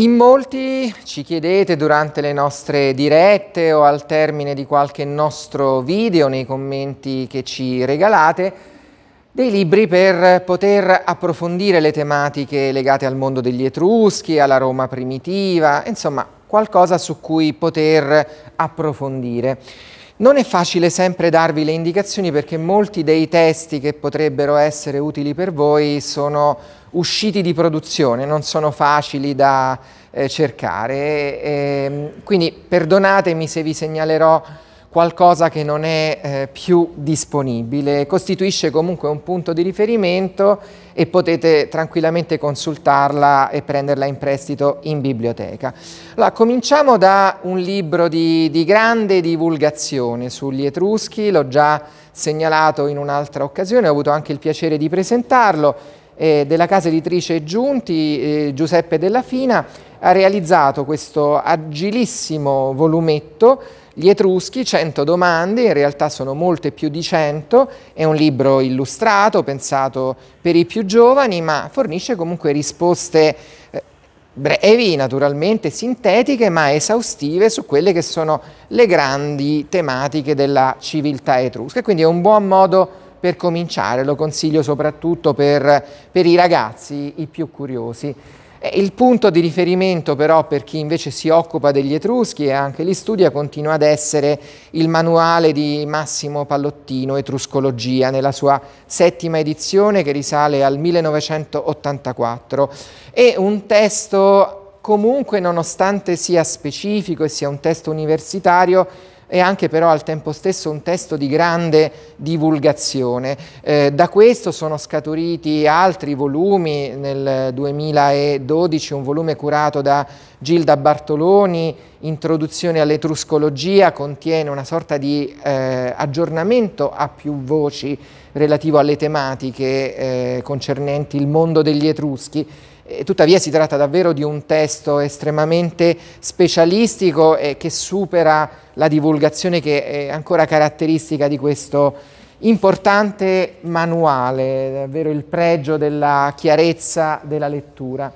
In molti ci chiedete durante le nostre dirette o al termine di qualche nostro video nei commenti che ci regalate dei libri per poter approfondire le tematiche legate al mondo degli Etruschi, alla Roma primitiva, insomma qualcosa su cui poter approfondire. Non è facile sempre darvi le indicazioni perché molti dei testi che potrebbero essere utili per voi sono usciti di produzione, non sono facili da eh, cercare. E, ehm, quindi perdonatemi se vi segnalerò qualcosa che non è eh, più disponibile, costituisce comunque un punto di riferimento e potete tranquillamente consultarla e prenderla in prestito in biblioteca. Allora, cominciamo da un libro di, di grande divulgazione sugli Etruschi, l'ho già segnalato in un'altra occasione, ho avuto anche il piacere di presentarlo, eh, della casa editrice Giunti, eh, Giuseppe Della Fina, ha realizzato questo agilissimo volumetto gli Etruschi, 100 domande, in realtà sono molte più di 100, è un libro illustrato, pensato per i più giovani, ma fornisce comunque risposte eh, brevi, naturalmente sintetiche, ma esaustive su quelle che sono le grandi tematiche della civiltà etrusca. Quindi è un buon modo per cominciare, lo consiglio soprattutto per, per i ragazzi i più curiosi. Eh, il punto di riferimento però per chi invece si occupa degli Etruschi e anche li studia continua ad essere il manuale di Massimo Pallottino, Etruscologia, nella sua settima edizione che risale al 1984. È un testo comunque, nonostante sia specifico e sia un testo universitario, e anche però al tempo stesso un testo di grande divulgazione. Eh, da questo sono scaturiti altri volumi, nel 2012 un volume curato da Gilda Bartoloni, Introduzione all'etruscologia, contiene una sorta di eh, aggiornamento a più voci relativo alle tematiche eh, concernenti il mondo degli etruschi tuttavia si tratta davvero di un testo estremamente specialistico e che supera la divulgazione che è ancora caratteristica di questo importante manuale, davvero il pregio della chiarezza della lettura.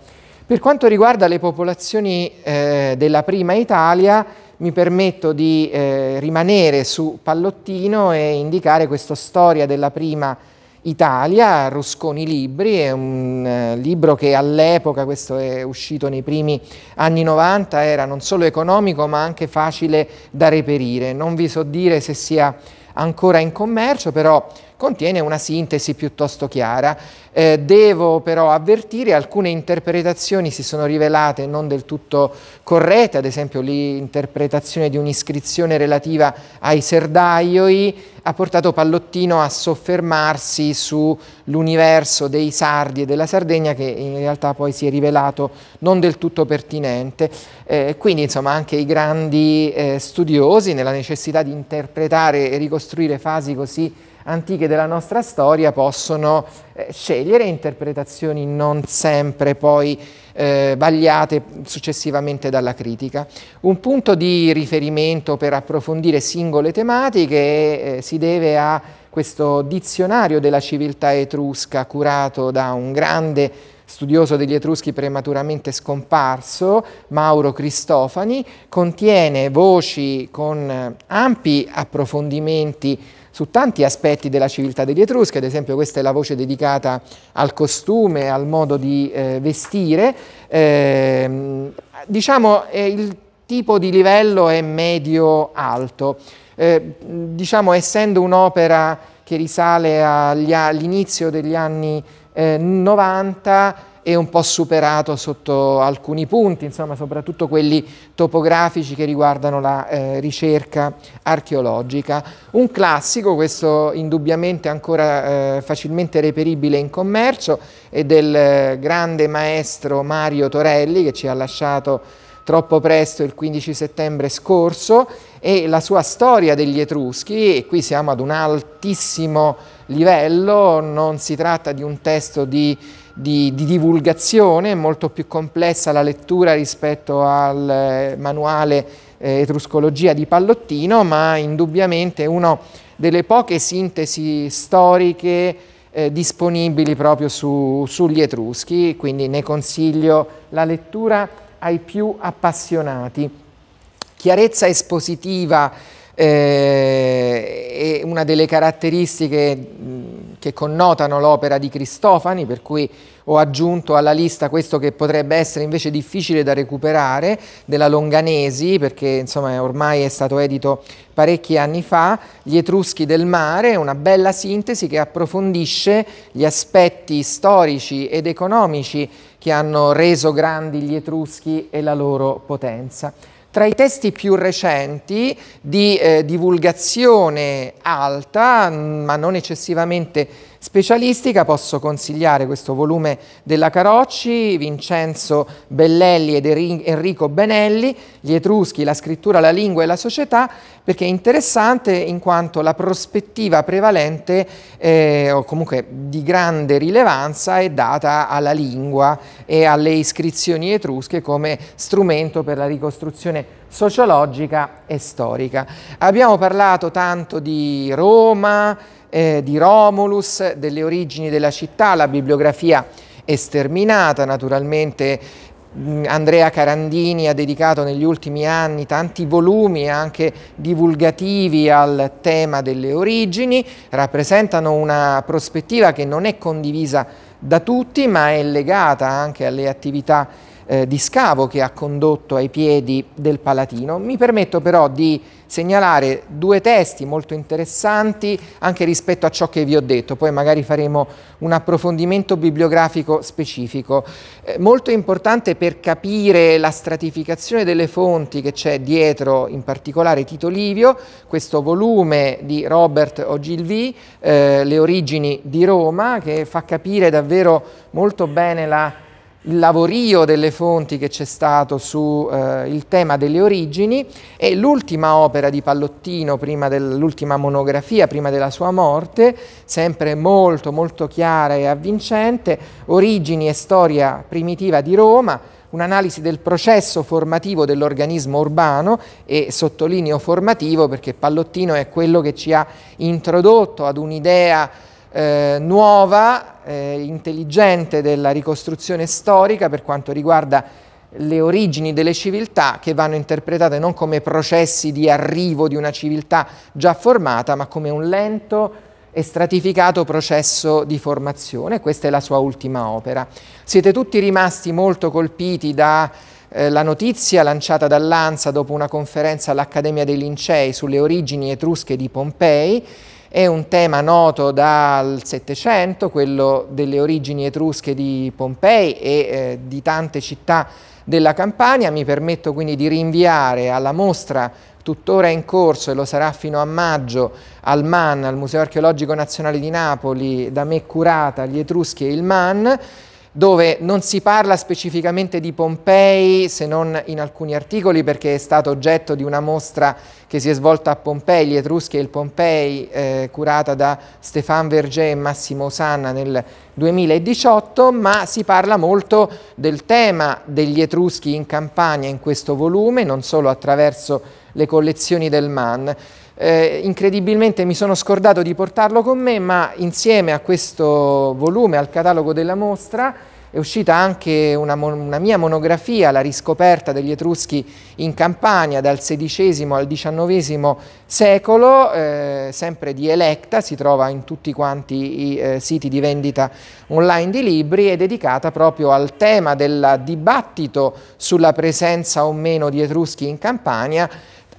Per quanto riguarda le popolazioni eh, della prima Italia, mi permetto di eh, rimanere su Pallottino e indicare questa storia della prima Italia Italia, Rusconi Libri, è un eh, libro che all'epoca, questo è uscito nei primi anni 90, era non solo economico ma anche facile da reperire. Non vi so dire se sia ancora in commercio, però contiene una sintesi piuttosto chiara. Eh, devo però avvertire alcune interpretazioni si sono rivelate non del tutto corrette, ad esempio l'interpretazione di un'iscrizione relativa ai serdaioi ha portato Pallottino a soffermarsi sull'universo dei sardi e della Sardegna che in realtà poi si è rivelato non del tutto pertinente. Eh, quindi insomma anche i grandi eh, studiosi nella necessità di interpretare e ricostruire fasi così antiche della nostra storia possono eh, scegliere interpretazioni non sempre poi eh, bagliate successivamente dalla critica. Un punto di riferimento per approfondire singole tematiche eh, si deve a questo dizionario della civiltà etrusca curato da un grande studioso degli Etruschi prematuramente scomparso, Mauro Cristofani, contiene voci con eh, ampi approfondimenti su tanti aspetti della civiltà degli Etruschi, ad esempio questa è la voce dedicata al costume, al modo di eh, vestire. Eh, diciamo eh, il tipo di livello è medio-alto, eh, diciamo essendo un'opera che risale all'inizio degli anni 90, eh, e un po' superato sotto alcuni punti, insomma soprattutto quelli topografici che riguardano la eh, ricerca archeologica. Un classico, questo indubbiamente ancora eh, facilmente reperibile in commercio, è del eh, grande maestro Mario Torelli che ci ha lasciato troppo presto il 15 settembre scorso e la sua storia degli Etruschi, e qui siamo ad un altissimo livello, non si tratta di un testo di di, di divulgazione, è molto più complessa la lettura rispetto al eh, manuale eh, Etruscologia di Pallottino, ma indubbiamente è una delle poche sintesi storiche eh, disponibili proprio su, sugli Etruschi, quindi ne consiglio la lettura ai più appassionati. Chiarezza espositiva eh, è una delle caratteristiche che connotano l'opera di Cristofani, per cui ho aggiunto alla lista questo che potrebbe essere invece difficile da recuperare, della Longanesi, perché insomma ormai è stato edito parecchi anni fa, Gli Etruschi del mare, una bella sintesi che approfondisce gli aspetti storici ed economici che hanno reso grandi gli Etruschi e la loro potenza. Tra i testi più recenti di eh, divulgazione alta, mm, ma non eccessivamente specialistica, posso consigliare questo volume della Carocci, Vincenzo Bellelli ed Enrico Benelli, Gli Etruschi, la scrittura, la lingua e la società, perché è interessante in quanto la prospettiva prevalente eh, o comunque di grande rilevanza è data alla lingua e alle iscrizioni etrusche come strumento per la ricostruzione sociologica e storica. Abbiamo parlato tanto di Roma, eh, di Romulus, delle origini della città, la bibliografia è sterminata, naturalmente Andrea Carandini ha dedicato negli ultimi anni tanti volumi anche divulgativi al tema delle origini, rappresentano una prospettiva che non è condivisa da tutti ma è legata anche alle attività eh, di scavo che ha condotto ai piedi del Palatino. Mi permetto però di segnalare due testi molto interessanti anche rispetto a ciò che vi ho detto, poi magari faremo un approfondimento bibliografico specifico. Eh, molto importante per capire la stratificazione delle fonti che c'è dietro, in particolare Tito Livio, questo volume di Robert Ogilvy, eh, Le origini di Roma, che fa capire davvero molto bene la il lavorio delle fonti che c'è stato sul eh, tema delle origini e l'ultima opera di Pallottino, l'ultima monografia prima della sua morte, sempre molto molto chiara e avvincente, Origini e storia primitiva di Roma, un'analisi del processo formativo dell'organismo urbano e sottolineo formativo perché Pallottino è quello che ci ha introdotto ad un'idea eh, nuova, eh, intelligente della ricostruzione storica per quanto riguarda le origini delle civiltà che vanno interpretate non come processi di arrivo di una civiltà già formata, ma come un lento e stratificato processo di formazione. Questa è la sua ultima opera. Siete tutti rimasti molto colpiti da eh, la notizia lanciata dall'ANSA dopo una conferenza all'Accademia dei Lincei sulle origini etrusche di Pompei, è un tema noto dal Settecento, quello delle origini etrusche di Pompei e eh, di tante città della Campania. Mi permetto quindi di rinviare alla mostra tuttora in corso e lo sarà fino a maggio al MAN, al Museo Archeologico Nazionale di Napoli, da me curata, gli Etruschi e il MAN, dove non si parla specificamente di Pompei se non in alcuni articoli perché è stato oggetto di una mostra che si è svolta a Pompei, gli Etruschi e il Pompei, eh, curata da Stéphane Vergé e Massimo Osanna nel 2018, ma si parla molto del tema degli Etruschi in Campania in questo volume, non solo attraverso le collezioni del MAN. Eh, incredibilmente mi sono scordato di portarlo con me, ma insieme a questo volume, al catalogo della mostra, è uscita anche una, una, mia monografia, La riscoperta degli Etruschi in Campania dal XVI al XIX secolo, eh, sempre di Electa, si trova in tutti quanti i eh, siti di vendita online di libri, è dedicata proprio al tema del dibattito sulla presenza o meno di Etruschi in Campania,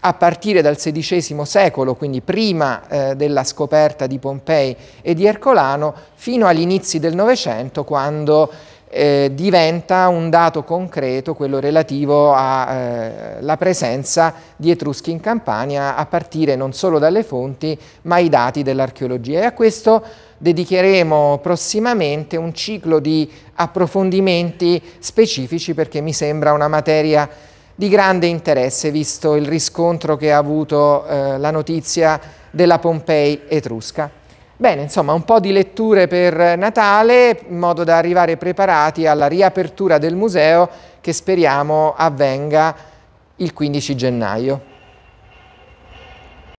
a partire dal XVI secolo, quindi prima eh, della scoperta di Pompei e di Ercolano, fino agli inizi del Novecento, quando eh, diventa un dato concreto quello relativo alla eh, presenza di Etruschi in Campania a partire non solo dalle fonti ma i dati dell'archeologia e a questo dedicheremo prossimamente un ciclo di approfondimenti specifici perché mi sembra una materia di grande interesse visto il riscontro che ha avuto eh, la notizia della Pompei etrusca. Bene, insomma, un po' di letture per Natale, in modo da arrivare preparati alla riapertura del museo che speriamo avvenga il 15 gennaio.